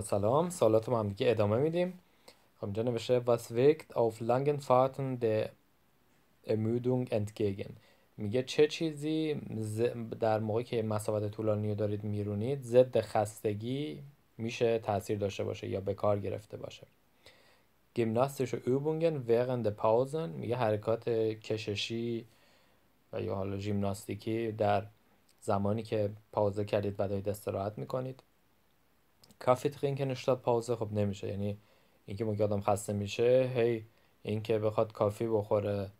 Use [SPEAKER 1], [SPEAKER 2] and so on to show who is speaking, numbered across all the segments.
[SPEAKER 1] سلام سالات ما هم دیگه ادامه میدیم خب اینجا نوشته was wirkt auf langen Fahrten der Ermüdung entgegen میگه چه چیزی در موقعی که مسافت طولانی رو دارید میرونید ضد خستگی میشه تاثیر داشته باشه یا به کار گرفته باشه گیمناستیش و اوبونگن ویغند پاوزن میگه حرکات کششی و یا حالا جیمناستیکی در زمانی که پاوزه کردید و دارید استراحت میکنید کافی که نشتاد پاوزه خب نمیشه یعنی اینکه موقع آدم خسته میشه هی اینکه بخواد کافی بخوره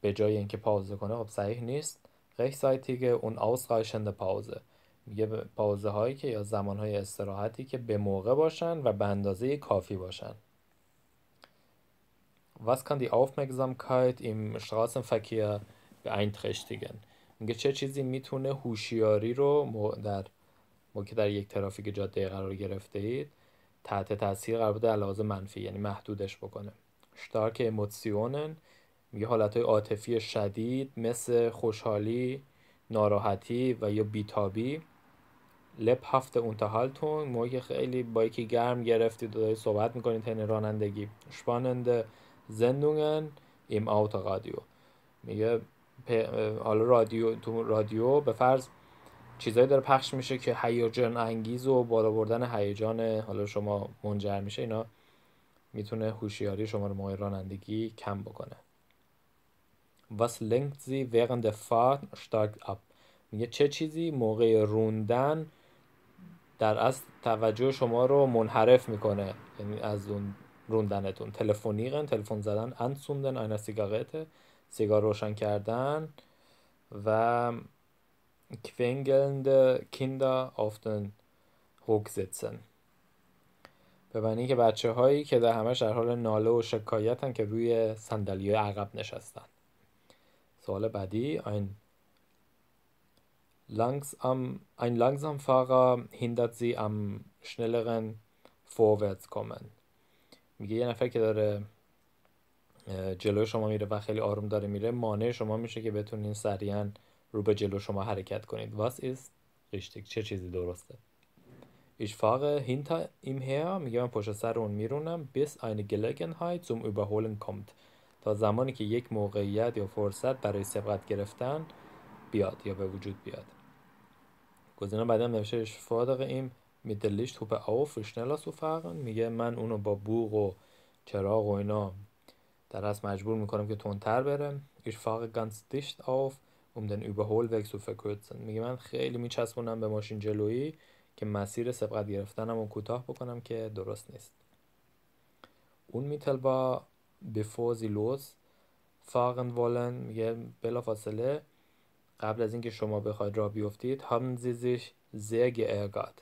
[SPEAKER 1] به جای اینکه پاوزه کنه خب صحیح نیست rechtzeitige اون ausreichende Pause میگه پاوزه هایی که یا زمان های استراحتی که به موقع باشن و به اندازه کافی باشن Was kann die Aufmerksamkeit im Straßenverkehr beeinträchtigen? میگه چه چیزی میتونه هوشیاری رو در ما که در یک ترافیک جاده قرار گرفته اید تحت تاثیر قرار بده علاوه منفی یعنی محدودش بکنه شتارک ایموتسیونن میگه حالت عاطفی شدید مثل خوشحالی ناراحتی و یا بیتابی لپ هفته اونتهالتون موقعی که خیلی با یکی گرم گرفتید و دارید صحبت میکنید تن رانندگی شپانند زندونن ایم اوت رادیو میگه حالا رادیو تو رادیو به فرض چیزایی داره پخش میشه که هیجان انگیز و بالا بردن هیجان حالا شما منجر میشه اینا میتونه هوشیاری شما رو موقع رانندگی کم بکنه was lenkt sie während der Fahrt stark میگه چه چیزی موقع روندن در از توجه شما رو منحرف میکنه یعنی از اون روندنتون تلفنیقن تلفن زدن انسوندن اینا سیگارته سیگار روشن کردن و quengelnde Kinder auf den Hook sitzen به معنی که بچه هایی که در همش در حال ناله و شکایتن که روی صندلی عقب نشستن سوال بعدی ein langsam ein langsam Fahrer hindert sie am schnelleren vorwärts kommen میگه یه نفر که داره جلو شما میره و خیلی آروم داره میره مانع شما میشه که بتونین سریعا رو به جلو شما حرکت کنید واس ist چه چیزی درسته ایش فاق هینتا ایم هیا میگه من پشت سر اون میرونم bis Gelegenheit zum überholen kommt تا زمانی که یک موقعیت یا فرصت برای سبقت گرفتن بیاد یا به وجود بیاد گزینه بعدم نوشته ایش fordere ایم او schneller میگه من اونو با بوغ و چراغ و اینا در مجبور میکنم که تندتر بره ایش فاق ganz دیشت auf um den weg zu verkürzen میگه من خیلی میچسبونم به ماشین جلویی که مسیر سبقت گرفتنم و کوتاه بکنم که درست نیست اون میتل با bevor sie فاقن wollen میگه فاصله قبل از اینکه شما بخواید را بیفتید هم sie sich sehr geärgert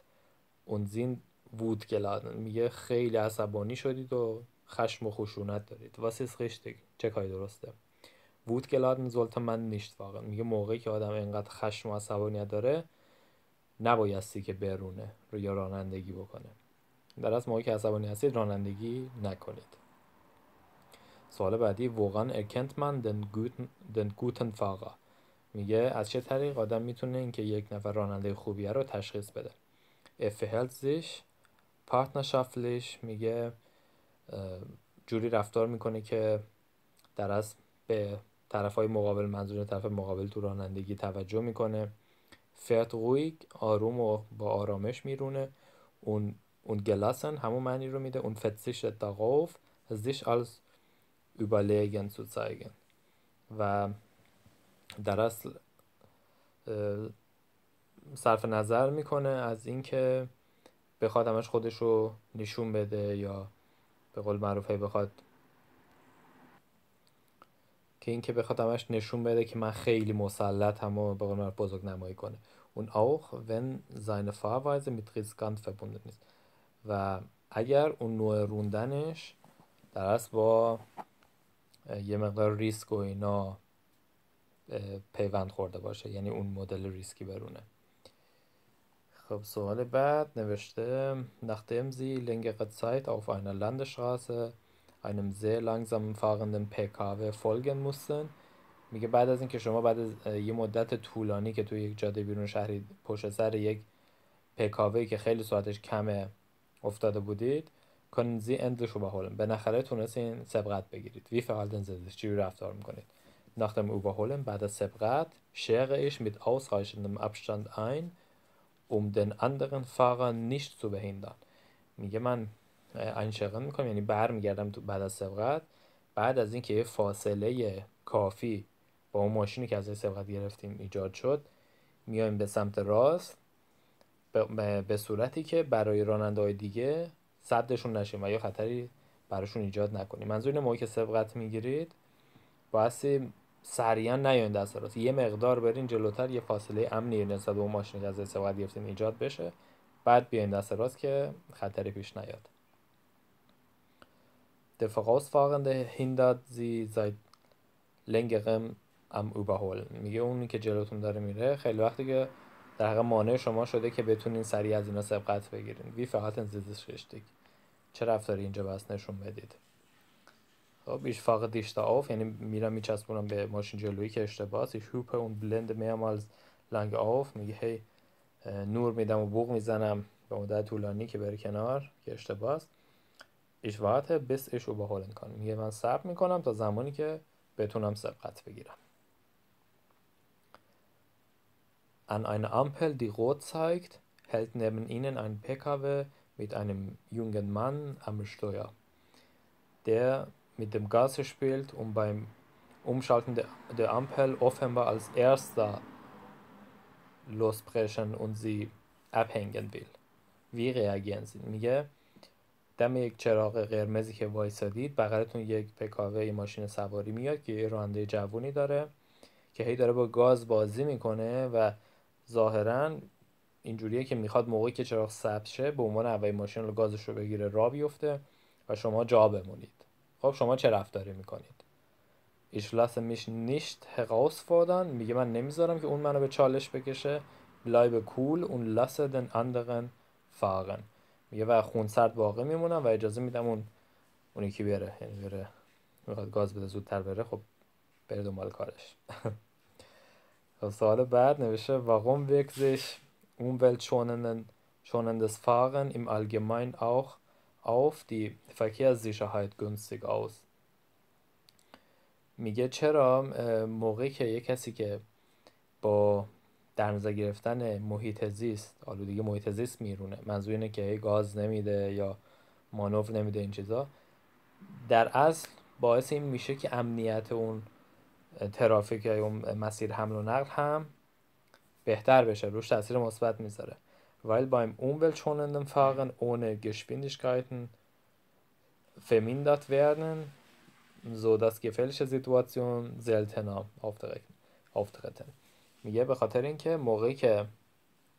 [SPEAKER 1] زین وود گلادن میگه خیلی عصبانی شدید و خشم و خشونت دارید واسه ist چه کاری درسته که من نیست واقعا میگه موقعی که آدم اینقدر خشم و عصبانیت داره نبایستی که برونه رو یا رانندگی بکنه در از موقعی که عصبانی هستید رانندگی نکنید سوال بعدی واقعا ارکنت من دن گوتن, دن فاقا میگه از چه طریق آدم میتونه اینکه یک نفر راننده خوبیه رو تشخیص بده اف زیش میگه جوری رفتار میکنه که در از به طرف های مقابل منظور طرف مقابل تو رانندگی توجه میکنه فرت رویگ آروم و با آرامش میرونه اون اون گلاسن همون معنی رو میده اون فتسیش دقاف زیش آلز اوبالیگن سو zeigen و در اصل صرف نظر میکنه از اینکه بخواد همش خودش رو نشون بده یا به قول معروفه بخواد که اینکه بخواد همش نشون بده که من خیلی مسلطم و به بزرگ نمایی کنه اون auch wenn seine Fahrweise mit riskant verbunden نیست و اگر اون نوع روندنش در اصل با یه مقدار ریسک و اینا پیوند خورده باشه یعنی اون مدل ریسکی برونه خب سوال بعد نوشته nachdem sie längere سایت auf einer شخصه einem sehr langsam fahrenden PKW folgen mussten میگه بعد از اینکه شما بعد از یه مدت طولانی که توی یک جاده بیرون شهری پشت سر یک پکاوی که خیلی ساعتش کمه افتاده بودید کنین زی اندش رو هولم بالاخره تونستین سبقت بگیرید وی فعالتن زدش چی رفتار میکنید nachdem Überholen bei der Sebrat schere ich mit ausreichendem Abstand ein, um den anderen Fahrer nicht zu behindern. میگه من انشقاق میکنم یعنی برمیگردم تو بعد از سبقت بعد از اینکه یه فاصله کافی با اون ماشینی که از سبقت گرفتیم ایجاد شد میایم به سمت راست به صورتی که برای راننده های دیگه صدشون نشیم. و یا خطری براشون ایجاد نکنیم منظور اینه موقعی که سبقت میگیرید واسه سریعا نیاین دست راست یه مقدار برین جلوتر یه فاصله امنی نسبت به اون که از سبقت گرفتیم ایجاد بشه بعد بیاین دست راست که خطری پیش نیاد Der Vorausfahrende hindert sie seit لنگ ام اوبهول میگه اونی که جلوتون داره میره خیلی وقتی که در مانع شما شده که بتونین سریع از اینا سبقت بگیرین وی فقط انزیزش رشتگ چه رفتاری اینجا بس نشون بدید خب ایش فقط دیشت آف یعنی میرم میچسبونم به ماشین جلویی که اشتباه است ich hupe und blende لنگ lang میگه هی نور میدم و بوق میزنم به مدت طولانی که بره کنار که اشتباه ich warte bis ich überholen kann میگه من صبر میکنم تا زمانی که بتونم سبقت بگیرم An einer Ampel, die rot zeigt, hält neben ihnen ein PKW mit einem jungen Mann am Steuer, der mit dem Gas spielt und beim Umschalten der Ampel offenbar als erster losbrechen und sie abhängen will. Wie reagieren sie? دم یک چراغ قرمزی که وایسادید بغلتون یک پکاوه ماشین سواری میاد که یه راننده جوونی داره که هی داره با گاز بازی میکنه و ظاهرا اینجوریه که میخواد موقعی که چراغ سبز شه به عنوان اولین ماشین رو گازش رو بگیره را بیفته و شما جا بمونید خب شما چه رفتاری میکنید ایش میش نیشت هقاس فادن میگه من نمیذارم که اون منو به چالش بکشه لایب کول اون لسه دن اندغن یه و سرد واقع میمونم و اجازه میدم اون اونی که بیاره یعنی بره میخواد گاز بده زودتر بره خب بره دنبال کارش خب سوال بعد نوشته warum wirkt sich umweltschonenden فارن، Fahren im Allgemeinen auch auf die Verkehrssicherheit günstig aus میگه چرا موقعی که یه کسی که با در نظر گرفتن محیط زیست آلودگی محیط زیست میرونه منظور اینه که گاز نمیده یا مانور نمیده این چیزا در اصل باعث این میشه که امنیت اون ترافیک یا اون مسیر حمل و نقل هم بهتر بشه روش تاثیر مثبت میذاره weil beim Umweltschonenden Fahren ohne Geschwindigkeiten vermindert werden, so dass gefährliche Situationen seltener auftreten. میگه به خاطر اینکه موقعی که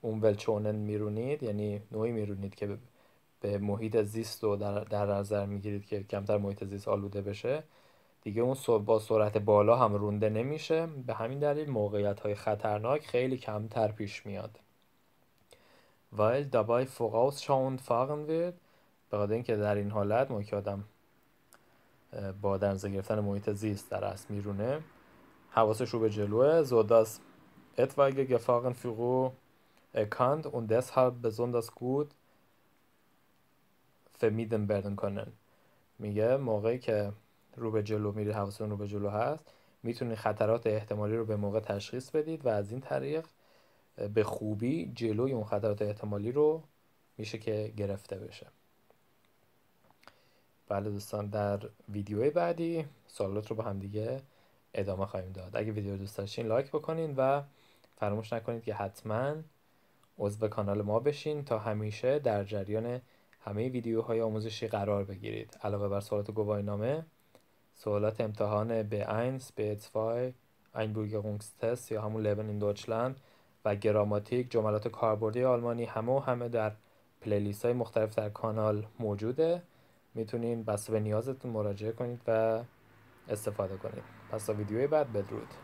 [SPEAKER 1] اون ولچونن میرونید یعنی نوعی میرونید که به محیط زیست رو در, در نظر میگیرید که کمتر محیط زیست آلوده بشه دیگه اون با سرعت بالا هم رونده نمیشه به همین دلیل موقعیت های خطرناک خیلی کمتر پیش میاد دبای فوقاوس شاوند فاقن وید به خاطر اینکه در این حالت ما که آدم با درنزه گرفتن محیط زیست در اصل میرونه حواسش رو به جلوه etwaige Gefahren für Ruhe erkannt und deshalb besonders gut vermieden werden können میگه موقعی که رو به جلو میرید حواستون رو به جلو هست میتونید خطرات احتمالی رو به موقع تشخیص بدید و از این طریق به خوبی جلوی اون خطرات احتمالی رو میشه که گرفته بشه بله دوستان در ویدیوی بعدی سوالات رو با همدیگه ادامه خواهیم داد اگه ویدیو دوست داشتین لایک بکنین و فراموش نکنید که حتما عضو کانال ما بشین تا همیشه در جریان همه ویدیوهای آموزشی قرار بگیرید علاوه بر سوالات نامه، سوالات امتحان به اینس به اتفای تست یا همون لبن این دوچلند و گراماتیک جملات کاربردی آلمانی همه و همه در پلیلیست های مختلف در کانال موجوده میتونین بسته به نیازتون مراجعه کنید و استفاده کنید پس تا ویدیوی بعد بدرود